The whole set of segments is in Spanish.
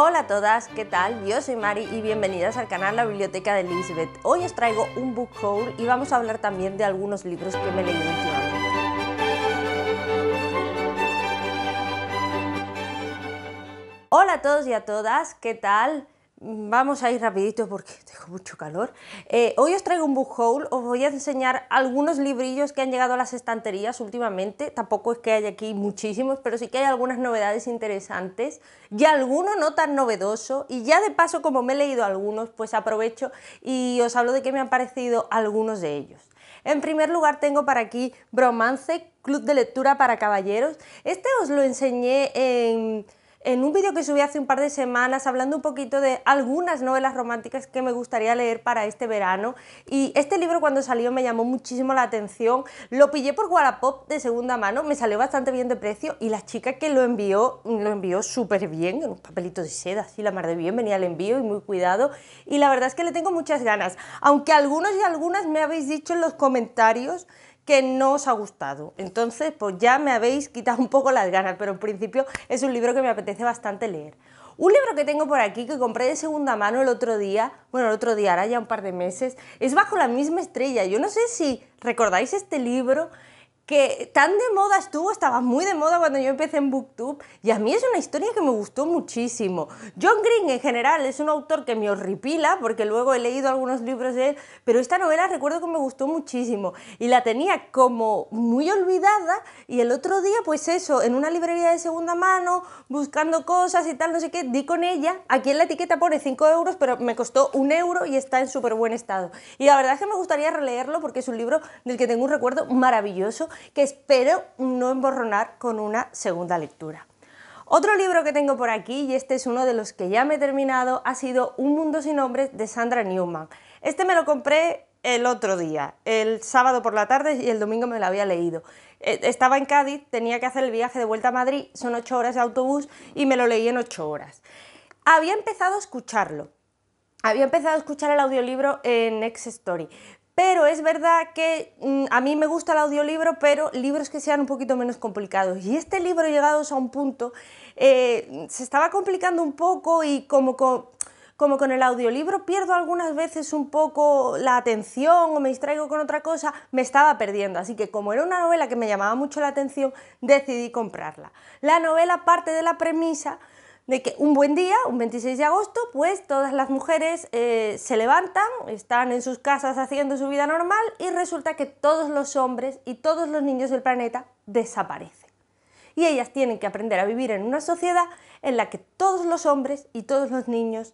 Hola a todas, ¿qué tal? Yo soy Mari y bienvenidas al canal La Biblioteca de Elizabeth. Hoy os traigo un book haul y vamos a hablar también de algunos libros que me leí últimamente. Hola a todos y a todas, ¿qué tal? Vamos a ir rapidito porque tengo mucho calor. Eh, hoy os traigo un book haul, os voy a enseñar algunos librillos que han llegado a las estanterías últimamente. Tampoco es que haya aquí muchísimos, pero sí que hay algunas novedades interesantes y alguno no tan novedoso. Y ya de paso, como me he leído algunos, pues aprovecho y os hablo de qué me han parecido algunos de ellos. En primer lugar tengo para aquí Bromance, Club de Lectura para Caballeros. Este os lo enseñé en en un vídeo que subí hace un par de semanas hablando un poquito de algunas novelas románticas que me gustaría leer para este verano. Y este libro cuando salió me llamó muchísimo la atención. Lo pillé por Wallapop de segunda mano, me salió bastante bien de precio y la chica que lo envió lo envió súper bien, en un papelito de seda, así la mar de bien venía el envío y muy cuidado. Y la verdad es que le tengo muchas ganas, aunque algunos y algunas me habéis dicho en los comentarios que no os ha gustado. Entonces, pues ya me habéis quitado un poco las ganas, pero en principio es un libro que me apetece bastante leer. Un libro que tengo por aquí que compré de segunda mano el otro día, bueno, el otro día, ahora ya un par de meses, es Bajo la misma estrella. Yo no sé si recordáis este libro, que tan de moda estuvo, estaba muy de moda cuando yo empecé en BookTube y a mí es una historia que me gustó muchísimo. John Green en general es un autor que me horripila porque luego he leído algunos libros de él, pero esta novela recuerdo que me gustó muchísimo y la tenía como muy olvidada y el otro día pues eso, en una librería de segunda mano, buscando cosas y tal, no sé qué, di con ella, aquí en la etiqueta pone 5 euros, pero me costó un euro y está en súper buen estado. Y la verdad es que me gustaría releerlo porque es un libro del que tengo un recuerdo maravilloso que espero no emborronar con una segunda lectura. Otro libro que tengo por aquí, y este es uno de los que ya me he terminado, ha sido Un mundo sin nombres de Sandra Newman. Este me lo compré el otro día, el sábado por la tarde y el domingo me lo había leído. E, estaba en Cádiz, tenía que hacer el viaje de vuelta a Madrid, son ocho horas de autobús y me lo leí en ocho horas. Había empezado a escucharlo, había empezado a escuchar el audiolibro en Next Story, pero es verdad que mm, a mí me gusta el audiolibro, pero libros que sean un poquito menos complicados. Y este libro, llegados a un punto, eh, se estaba complicando un poco y como como con el audiolibro pierdo algunas veces un poco la atención o me distraigo con otra cosa, me estaba perdiendo. Así que como era una novela que me llamaba mucho la atención, decidí comprarla. La novela parte de la premisa de que un buen día, un 26 de agosto, pues todas las mujeres eh, se levantan, están en sus casas haciendo su vida normal y resulta que todos los hombres y todos los niños del planeta desaparecen. Y ellas tienen que aprender a vivir en una sociedad en la que todos los hombres y todos los niños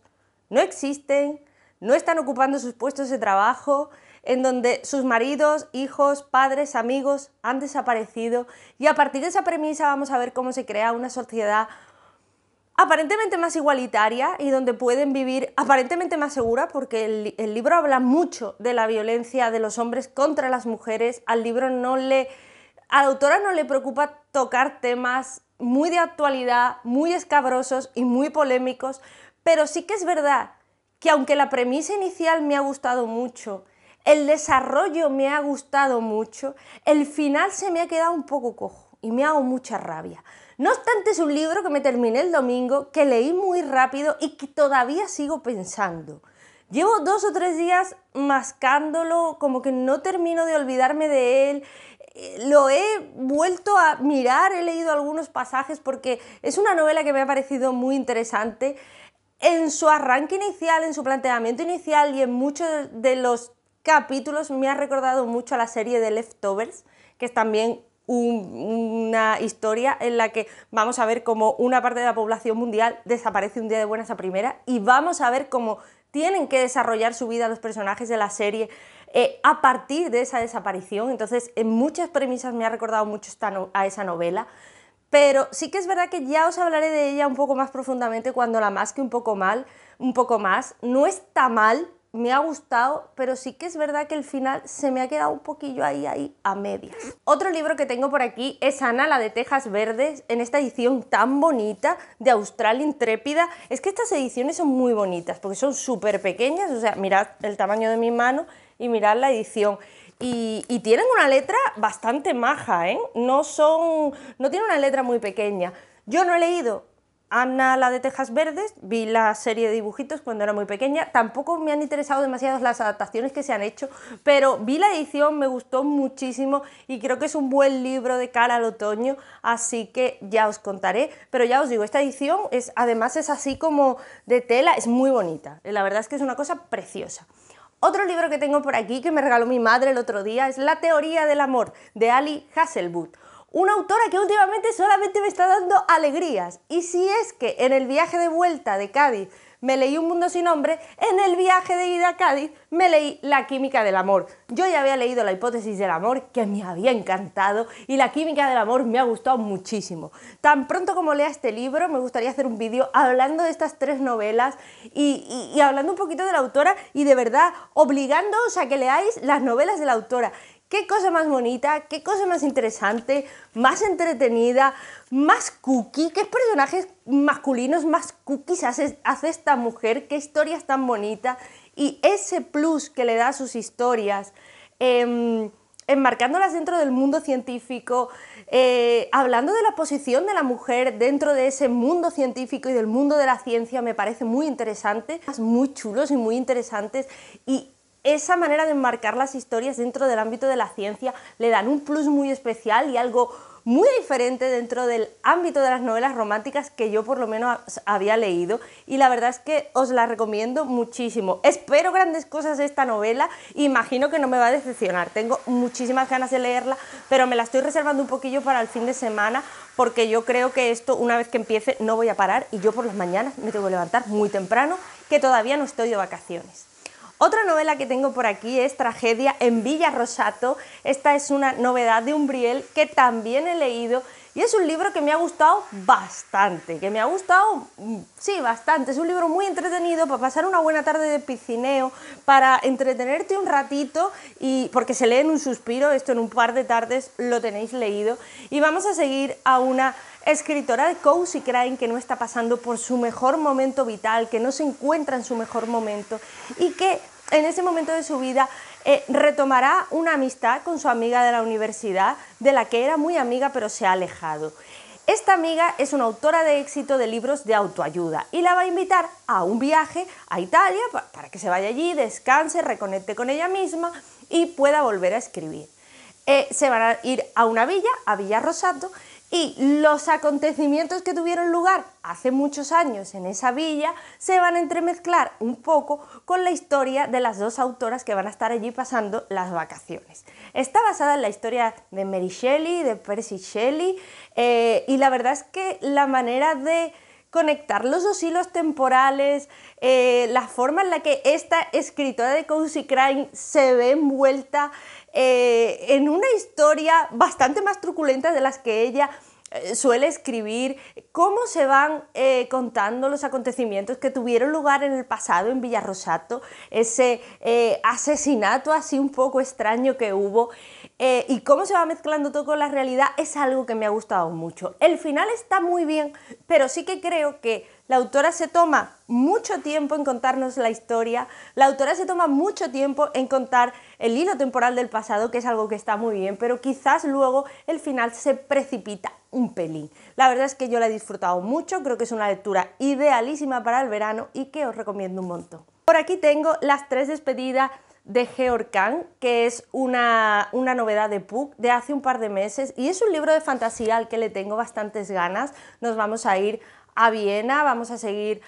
no existen, no están ocupando sus puestos de trabajo, en donde sus maridos, hijos, padres, amigos han desaparecido. Y a partir de esa premisa vamos a ver cómo se crea una sociedad aparentemente más igualitaria y donde pueden vivir aparentemente más segura, porque el, libro habla mucho de la violencia de los hombres contra las mujeres, al libro no le... A la autora no le preocupa tocar temas muy de actualidad, muy escabrosos y muy polémicos, pero sí que es verdad que aunque la premisa inicial me ha gustado mucho, el desarrollo me ha gustado mucho, el final se me ha quedado un poco cojo y me hago mucha rabia. No obstante, es un libro que me terminé el domingo, que leí muy rápido y que todavía sigo pensando. Llevo dos o tres días mascándolo, como que no termino de olvidarme de él. Eh, lo he vuelto a mirar, he leído algunos pasajes porque es una novela que me ha parecido muy interesante. En su arranque inicial, en su planteamiento inicial y en muchos de los capítulos me ha recordado mucho a la serie de Leftovers, que es también una historia en la que vamos a ver cómo una parte de la población mundial desaparece un día de buenas a primera y vamos a ver cómo tienen que desarrollar su vida los personajes de la serie eh, a partir de esa desaparición. Entonces, en muchas premisas me ha recordado mucho a esa novela. Pero sí que es verdad que ya os hablaré de ella un poco más profundamente cuando la masque un poco mal, un poco más. No está mal, me ha gustado, pero sí que es verdad que el final se me ha quedado un poquillo ahí, ahí, a medias. Otro libro que tengo por aquí es Ana, la de Tejas Verdes, en esta edición tan bonita de Austral Intrépida. Es que estas ediciones son muy bonitas, porque son súper pequeñas, o sea, mirad el tamaño de mi mano y mirad la edición. Y, tienen una letra bastante maja, ¿eh? No son, no tiene una letra muy pequeña. Yo no he leído Ana, la de Tejas Verdes, vi la serie de dibujitos cuando era muy pequeña. Tampoco me han interesado demasiado las adaptaciones que se han hecho, pero vi la edición, me gustó muchísimo y creo que es un buen libro de cara al otoño, así que ya os contaré. Pero ya os digo, esta edición es, además es así como de tela, es muy bonita. La verdad es que es una cosa preciosa. Otro libro que tengo por aquí que me regaló mi madre el otro día es La teoría del amor de Ali Hasselwood. Una autora que últimamente solamente me está dando alegrías. Y si es que en el viaje de vuelta de Cádiz me leí Un Mundo Sin Nombre, en el viaje de ida a Cádiz me leí La Química del Amor. Yo ya había leído La Hipótesis del Amor, que me había encantado, y La Química del Amor me ha gustado muchísimo. Tan pronto como lea este libro, me gustaría hacer un vídeo hablando de estas tres novelas y, hablando un poquito de la autora y de verdad obligándoos a que leáis las novelas de la autora. Qué cosa más bonita, qué cosa más interesante, más entretenida, más cookie. ¿Qué personajes masculinos más cookies hace, esta mujer? ¿Qué historias tan bonitas? Y ese plus que le da a sus historias. Em, enmarcándolas dentro del mundo científico, eh, hablando de la posición de la mujer dentro de ese mundo científico y del mundo de la ciencia, me parece muy interesante, muy chulos y muy interesantes, y esa manera de enmarcar las historias dentro del ámbito de la ciencia le dan un plus muy especial y algo muy diferente dentro del ámbito de las novelas románticas que yo por lo menos había leído y la verdad es que os la recomiendo muchísimo. Espero grandes cosas de esta novela, imagino que no me va a decepcionar, tengo muchísimas ganas de leerla, pero me la estoy reservando un poquillo para el fin de semana porque yo creo que esto una vez que empiece no voy a parar y yo por las mañanas me tengo que levantar muy temprano que todavía no estoy de vacaciones. Otra novela que tengo por aquí es Tragedia en Villa Rosato. Esta es una novedad de Umbriel que también he leído y es un libro que me ha gustado bastante, que me ha gustado, mm, sí, bastante. Es un libro muy entretenido para pasar una buena tarde de piscineo, para entretenerte un ratito y porque se lee en un suspiro, esto en un par de tardes lo tenéis leído. Y vamos a seguir a una escritora de Cozy Crime que no está pasando por su mejor momento vital, que no se encuentra en su mejor momento y que en ese momento de su vida eh, retomará una amistad con su amiga de la universidad, de la que era muy amiga pero se ha alejado. Esta amiga es una autora de éxito de libros de autoayuda y la va a invitar a un viaje a Italia para que se vaya allí, descanse, reconecte con ella misma y pueda volver a escribir. Eh, se van a ir a una villa, a Villa Rosato, y los acontecimientos que tuvieron lugar hace muchos años en esa villa se van a entremezclar un poco con la historia de las dos autoras que van a estar allí pasando las vacaciones. Está basada en la historia de Mary Shelley, de Percy Shelley, eh, y la verdad es que la manera de conectar los dos hilos temporales, eh, la forma en la que esta escritora de Cozy se ve envuelta eh, en una historia bastante más truculenta de las que ella eh, suele escribir, cómo se van eh, contando los acontecimientos que tuvieron lugar en el pasado en Villarrosato, ese eh, asesinato así un poco extraño que hubo y cómo se va mezclando todo con la realidad es algo que me ha gustado mucho. El final está muy bien, pero sí que creo que la autora se toma mucho tiempo en contarnos la historia, la autora se toma mucho tiempo en contar el hilo temporal del pasado, que es algo que está muy bien, pero quizás luego el final se precipita un pelín. La verdad es que yo la he disfrutado mucho, creo que es una lectura idealísima para el verano y que os recomiendo un montón. Por aquí tengo las tres despedidas de Georg que es una, novedad de Puck de hace un par de meses y es un libro de fantasía al que le tengo bastantes ganas. Nos vamos a ir a Viena, vamos a seguir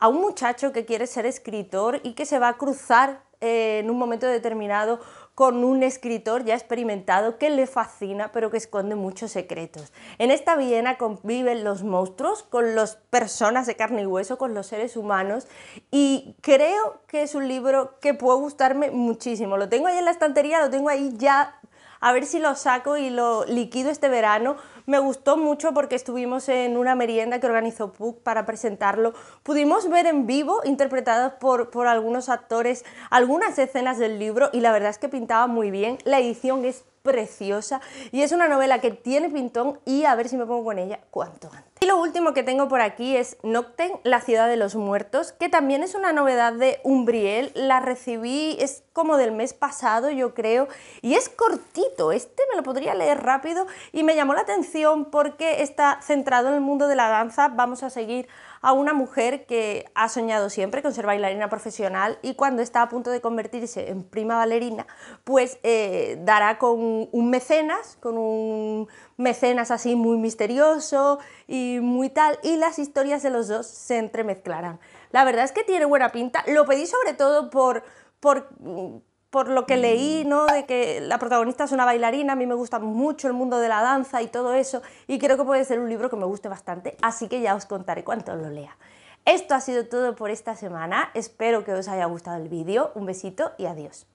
a un muchacho que quiere ser escritor y que se va a cruzar eh, en un momento determinado con un escritor ya experimentado que le fascina pero que esconde muchos secretos. En esta Viena conviven los monstruos con las personas de carne y hueso, con los seres humanos y creo que es un libro que puede gustarme muchísimo. Lo tengo ahí en la estantería, lo tengo ahí ya a ver si lo saco y lo liquido este verano. Me gustó mucho porque estuvimos en una merienda que organizó Puck para presentarlo. Pudimos ver en vivo, interpretados por, por algunos actores, algunas escenas del libro y la verdad es que pintaba muy bien. La edición es preciosa y es una novela que tiene pintón y a ver si me pongo con ella cuanto antes. Y lo último que tengo por aquí es Nocten, la ciudad de los muertos, que también es una novedad de Umbriel, la recibí, es como del mes pasado yo creo, y es cortito, este me lo podría leer rápido y me llamó la atención porque está centrado en el mundo de la danza, vamos a seguir a una mujer que ha soñado siempre con ser bailarina profesional y cuando está a punto de convertirse en prima bailarina, pues eh, dará con un mecenas, con un mecenas así muy misterioso y muy tal, y las historias de los dos se entremezclarán. La verdad es que tiene buena pinta, lo pedí sobre todo por, por por lo que leí, mm. ¿no? De que la protagonista es una bailarina, a mí me gusta mucho el mundo de la danza y todo eso, y creo que puede ser un libro que me guste bastante, así que ya os contaré cuánto lo lea. Esto ha sido todo por esta semana, espero que os haya gustado el vídeo, un besito y adiós.